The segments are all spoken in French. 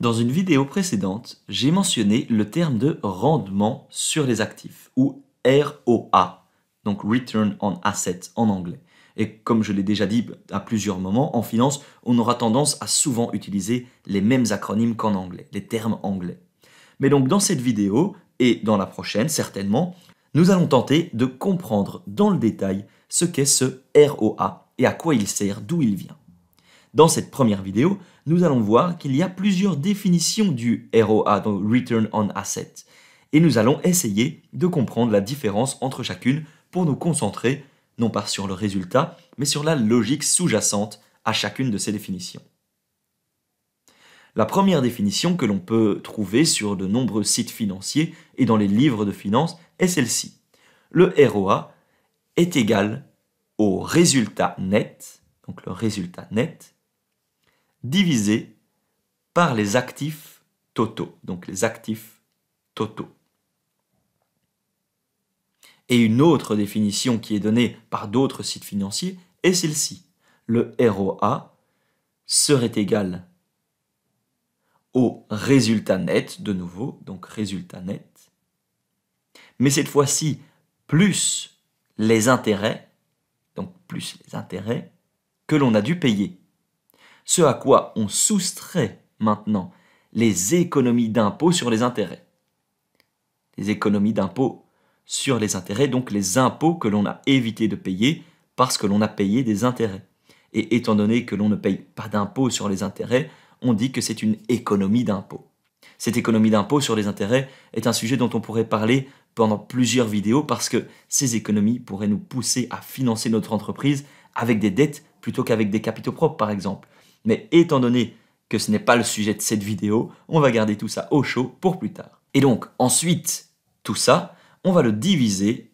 Dans une vidéo précédente, j'ai mentionné le terme de rendement sur les actifs, ou ROA, donc Return on Asset en anglais. Et comme je l'ai déjà dit à plusieurs moments, en finance, on aura tendance à souvent utiliser les mêmes acronymes qu'en anglais, les termes anglais. Mais donc dans cette vidéo, et dans la prochaine certainement, nous allons tenter de comprendre dans le détail ce qu'est ce ROA et à quoi il sert, d'où il vient. Dans cette première vidéo, nous allons voir qu'il y a plusieurs définitions du ROA, donc Return on Asset, et nous allons essayer de comprendre la différence entre chacune pour nous concentrer non pas sur le résultat, mais sur la logique sous-jacente à chacune de ces définitions. La première définition que l'on peut trouver sur de nombreux sites financiers et dans les livres de finances est celle-ci. Le ROA est égal au résultat net, donc le résultat net, divisé par les actifs totaux. Donc les actifs totaux. Et une autre définition qui est donnée par d'autres sites financiers est celle-ci. Le ROA serait égal au résultat net, de nouveau, donc résultat net, mais cette fois-ci plus les intérêts, donc plus les intérêts que l'on a dû payer ce à quoi on soustrait maintenant les économies d'impôts sur les intérêts. Les économies d'impôts sur les intérêts, donc les impôts que l'on a évité de payer parce que l'on a payé des intérêts. Et étant donné que l'on ne paye pas d'impôts sur les intérêts, on dit que c'est une économie d'impôt. Cette économie d'impôt sur les intérêts est un sujet dont on pourrait parler pendant plusieurs vidéos parce que ces économies pourraient nous pousser à financer notre entreprise avec des dettes plutôt qu'avec des capitaux propres par exemple, mais étant donné que ce n'est pas le sujet de cette vidéo, on va garder tout ça au chaud pour plus tard. Et donc ensuite, tout ça, on va le diviser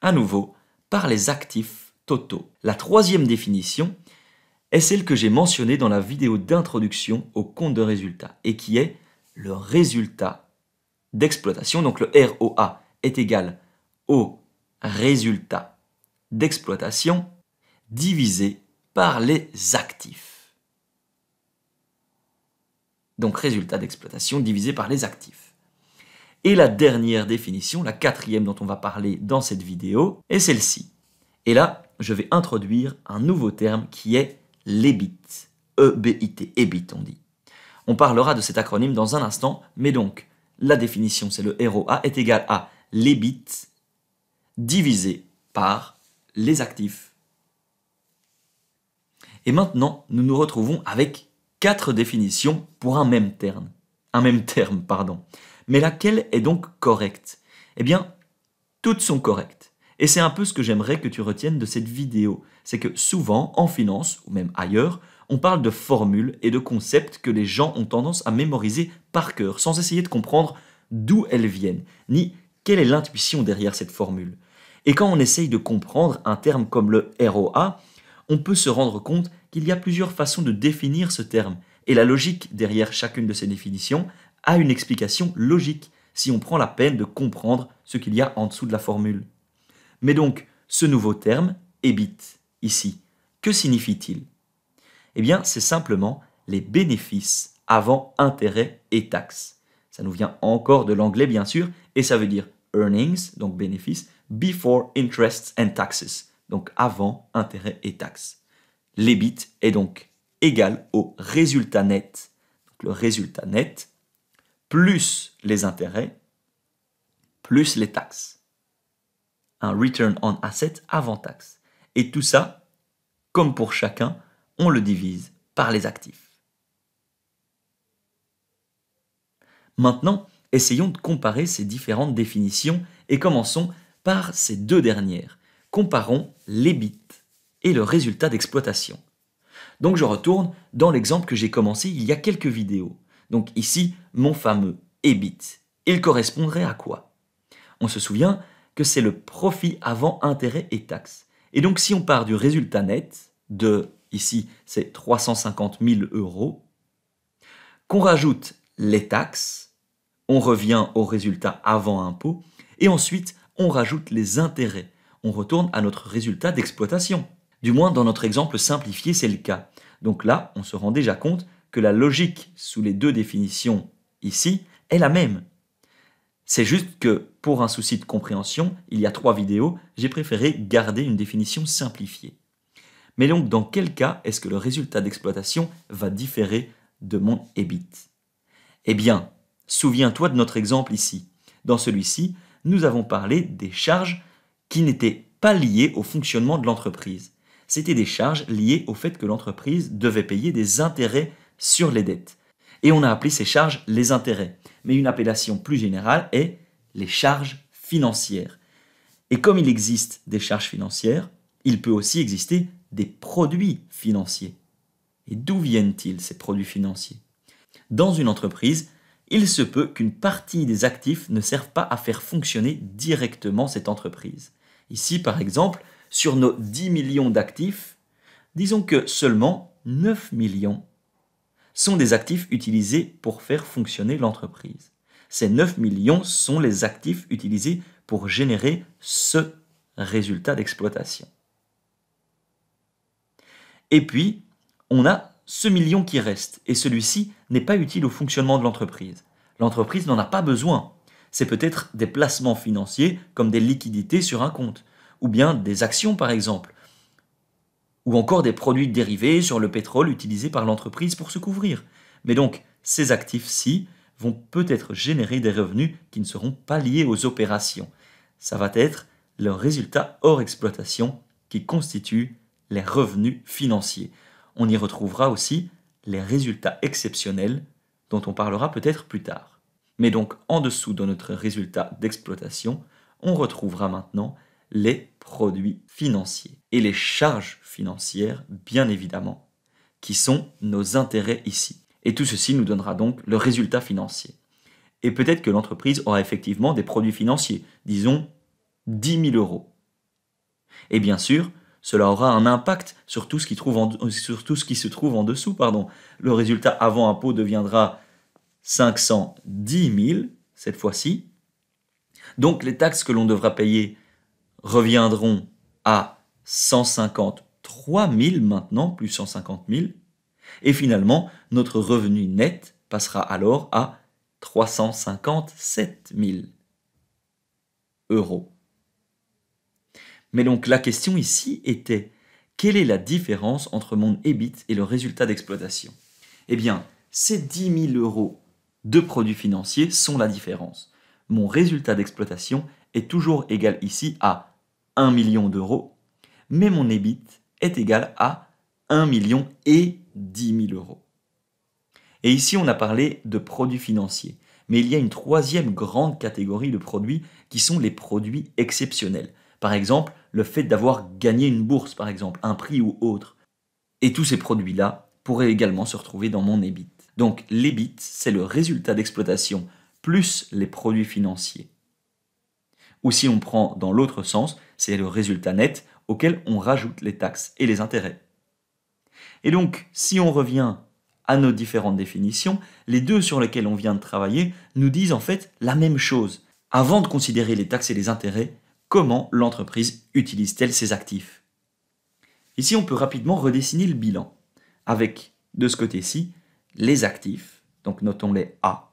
à nouveau par les actifs totaux. La troisième définition est celle que j'ai mentionnée dans la vidéo d'introduction au compte de résultat et qui est le résultat d'exploitation. Donc le ROA est égal au résultat d'exploitation divisé par les actifs donc résultat d'exploitation divisé par les actifs. Et la dernière définition, la quatrième dont on va parler dans cette vidéo, est celle-ci. Et là, je vais introduire un nouveau terme qui est l'EBIT. E-B-I-T, EBIT on dit. On parlera de cet acronyme dans un instant, mais donc, la définition, c'est le ROA, est égal à l'EBIT divisé par les actifs. Et maintenant, nous nous retrouvons avec quatre définitions pour un même terme. Un même terme, pardon. Mais laquelle est donc correcte Eh bien, toutes sont correctes. Et c'est un peu ce que j'aimerais que tu retiennes de cette vidéo. C'est que souvent, en finance, ou même ailleurs, on parle de formules et de concepts que les gens ont tendance à mémoriser par cœur, sans essayer de comprendre d'où elles viennent, ni quelle est l'intuition derrière cette formule. Et quand on essaye de comprendre un terme comme le ROA, on peut se rendre compte qu'il y a plusieurs façons de définir ce terme, et la logique derrière chacune de ces définitions a une explication logique, si on prend la peine de comprendre ce qu'il y a en dessous de la formule. Mais donc, ce nouveau terme, EBIT, ici, que signifie-t-il Eh bien, c'est simplement les bénéfices avant intérêts et taxes. Ça nous vient encore de l'anglais, bien sûr, et ça veut dire earnings, donc bénéfices, before interests and taxes donc avant intérêts et taxes. L'EBIT est donc égal au résultat net, donc le résultat net, plus les intérêts, plus les taxes. Un return on asset avant taxe. Et tout ça, comme pour chacun, on le divise par les actifs. Maintenant, essayons de comparer ces différentes définitions et commençons par ces deux dernières, Comparons les bits et le résultat d'exploitation. Donc je retourne dans l'exemple que j'ai commencé il y a quelques vidéos. Donc ici, mon fameux EBIT. Il correspondrait à quoi On se souvient que c'est le profit avant intérêt et taxes. Et donc si on part du résultat net de, ici c'est 350 000 euros, qu'on rajoute les taxes, on revient au résultat avant impôt, et ensuite on rajoute les intérêts on retourne à notre résultat d'exploitation. Du moins, dans notre exemple simplifié, c'est le cas. Donc là, on se rend déjà compte que la logique sous les deux définitions ici est la même. C'est juste que, pour un souci de compréhension, il y a trois vidéos, j'ai préféré garder une définition simplifiée. Mais donc, dans quel cas est-ce que le résultat d'exploitation va différer de mon EBIT Eh bien, souviens-toi de notre exemple ici. Dans celui-ci, nous avons parlé des charges qui n'étaient pas liées au fonctionnement de l'entreprise. C'était des charges liées au fait que l'entreprise devait payer des intérêts sur les dettes. Et on a appelé ces charges les intérêts. Mais une appellation plus générale est les charges financières. Et comme il existe des charges financières, il peut aussi exister des produits financiers. Et d'où viennent-ils ces produits financiers Dans une entreprise, il se peut qu'une partie des actifs ne servent pas à faire fonctionner directement cette entreprise. Ici, par exemple, sur nos 10 millions d'actifs, disons que seulement 9 millions sont des actifs utilisés pour faire fonctionner l'entreprise. Ces 9 millions sont les actifs utilisés pour générer ce résultat d'exploitation. Et puis, on a ce million qui reste, et celui-ci n'est pas utile au fonctionnement de l'entreprise. L'entreprise n'en a pas besoin c'est peut-être des placements financiers comme des liquidités sur un compte, ou bien des actions par exemple, ou encore des produits dérivés sur le pétrole utilisé par l'entreprise pour se couvrir. Mais donc, ces actifs-ci vont peut-être générer des revenus qui ne seront pas liés aux opérations. Ça va être le résultat hors exploitation qui constitue les revenus financiers. On y retrouvera aussi les résultats exceptionnels dont on parlera peut-être plus tard mais donc en dessous de notre résultat d'exploitation, on retrouvera maintenant les produits financiers et les charges financières, bien évidemment, qui sont nos intérêts ici. Et tout ceci nous donnera donc le résultat financier. Et peut-être que l'entreprise aura effectivement des produits financiers, disons 10 000 euros. Et bien sûr, cela aura un impact sur tout ce qui, sur tout ce qui se trouve en dessous. Pardon. Le résultat avant impôt deviendra 510 000 cette fois-ci. Donc les taxes que l'on devra payer reviendront à 153 000 maintenant, plus 150 000. Et finalement, notre revenu net passera alors à 357 000 euros. Mais donc la question ici était, quelle est la différence entre mon EBIT et le résultat d'exploitation Eh bien, ces 10 000 euros deux produits financiers sont la différence. Mon résultat d'exploitation est toujours égal ici à 1 million d'euros, mais mon EBIT est égal à 1 million et 10 000 euros. Et ici, on a parlé de produits financiers. Mais il y a une troisième grande catégorie de produits qui sont les produits exceptionnels. Par exemple, le fait d'avoir gagné une bourse, par exemple, un prix ou autre. Et tous ces produits-là pourraient également se retrouver dans mon EBIT. Donc l'EBIT, c'est le résultat d'exploitation plus les produits financiers. Ou si on prend dans l'autre sens, c'est le résultat net auquel on rajoute les taxes et les intérêts. Et donc, si on revient à nos différentes définitions, les deux sur lesquelles on vient de travailler nous disent en fait la même chose. Avant de considérer les taxes et les intérêts, comment l'entreprise utilise-t-elle ses actifs Ici, on peut rapidement redessiner le bilan, avec, de ce côté-ci, les actifs, donc notons-les A.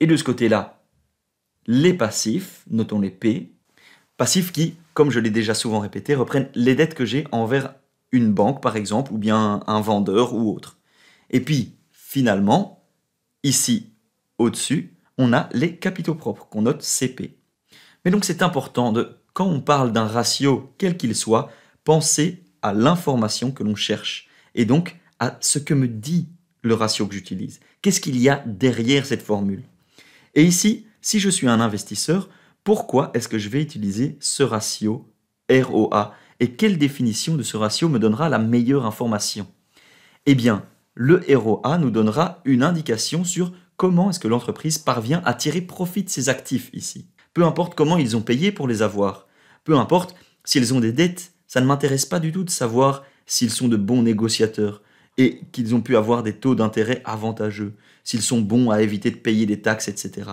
Et de ce côté-là, les passifs, notons-les P. Passifs qui, comme je l'ai déjà souvent répété, reprennent les dettes que j'ai envers une banque par exemple, ou bien un vendeur ou autre. Et puis, finalement, ici, au-dessus, on a les capitaux propres qu'on note CP. Mais donc c'est important de, quand on parle d'un ratio, quel qu'il soit, penser à l'information que l'on cherche, et donc à ce que me dit le ratio que j'utilise. Qu'est-ce qu'il y a derrière cette formule Et ici, si je suis un investisseur, pourquoi est-ce que je vais utiliser ce ratio ROA Et quelle définition de ce ratio me donnera la meilleure information Eh bien, le ROA nous donnera une indication sur comment est-ce que l'entreprise parvient à tirer profit de ses actifs ici. Peu importe comment ils ont payé pour les avoir. Peu importe s'ils ont des dettes, ça ne m'intéresse pas du tout de savoir s'ils sont de bons négociateurs et qu'ils ont pu avoir des taux d'intérêt avantageux, s'ils sont bons à éviter de payer des taxes, etc.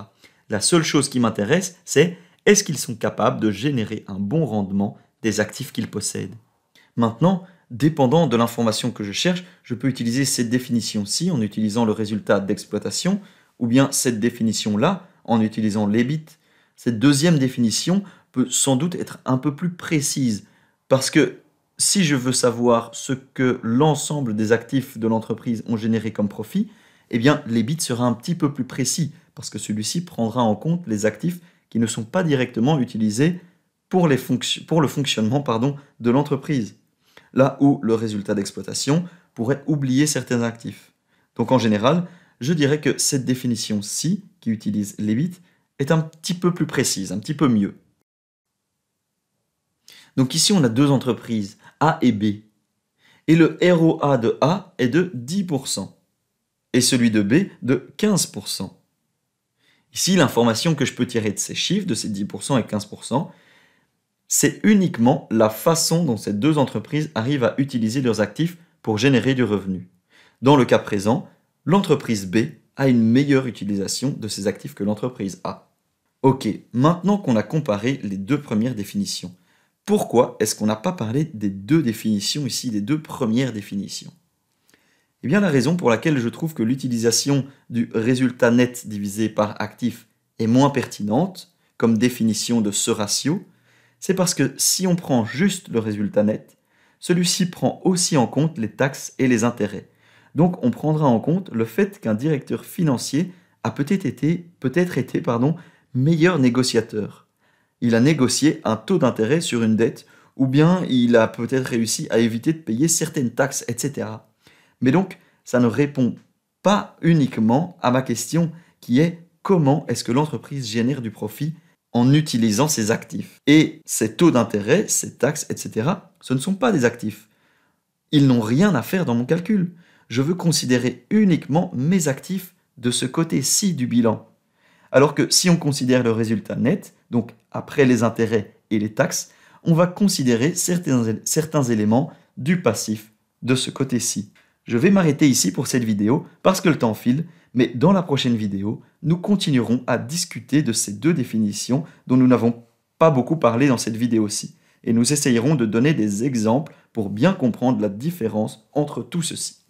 La seule chose qui m'intéresse, c'est est-ce qu'ils sont capables de générer un bon rendement des actifs qu'ils possèdent. Maintenant, dépendant de l'information que je cherche, je peux utiliser cette définition-ci en utilisant le résultat d'exploitation, ou bien cette définition-là en utilisant l'EBIT. Cette deuxième définition peut sans doute être un peu plus précise, parce que si je veux savoir ce que l'ensemble des actifs de l'entreprise ont généré comme profit, eh bien l'EBIT sera un petit peu plus précis parce que celui-ci prendra en compte les actifs qui ne sont pas directement utilisés pour, le fonctionnement pardon, de l'entreprise. Là où le résultat d'exploitation pourrait oublier certains actifs. Donc en général, je dirais que cette définition-ci, qui utilise l'EBIT, est un petit peu plus précise, un petit peu mieux. Donc ici, on a deux entreprises. A et B. Et le ROA de A est de 10% et celui de B de 15%. Ici, l'information que je peux tirer de ces chiffres, de ces 10% et 15%, c'est uniquement la façon dont ces deux entreprises arrivent à utiliser leurs actifs pour générer du revenu. Dans le cas présent, l'entreprise B a une meilleure utilisation de ses actifs que l'entreprise A. Ok, maintenant qu'on a comparé les deux premières définitions, pourquoi est-ce qu'on n'a pas parlé des deux définitions ici, des deux premières définitions Eh bien la raison pour laquelle je trouve que l'utilisation du résultat net divisé par actif est moins pertinente comme définition de ce ratio, c'est parce que si on prend juste le résultat net, celui-ci prend aussi en compte les taxes et les intérêts. Donc on prendra en compte le fait qu'un directeur financier a peut-être été, peut-être été pardon, meilleur négociateur il a négocié un taux d'intérêt sur une dette, ou bien il a peut-être réussi à éviter de payer certaines taxes, etc. Mais donc, ça ne répond pas uniquement à ma question qui est comment est-ce que l'entreprise génère du profit en utilisant ses actifs. Et ces taux d'intérêt, ces taxes, etc., ce ne sont pas des actifs. Ils n'ont rien à faire dans mon calcul. Je veux considérer uniquement mes actifs de ce côté-ci du bilan. Alors que si on considère le résultat net, donc après les intérêts et les taxes, on va considérer certains, éléments du passif de ce côté-ci. Je vais m'arrêter ici pour cette vidéo parce que le temps file, mais dans la prochaine vidéo, nous continuerons à discuter de ces deux définitions dont nous n'avons pas beaucoup parlé dans cette vidéo-ci, et nous essayerons de donner des exemples pour bien comprendre la différence entre tout ceci.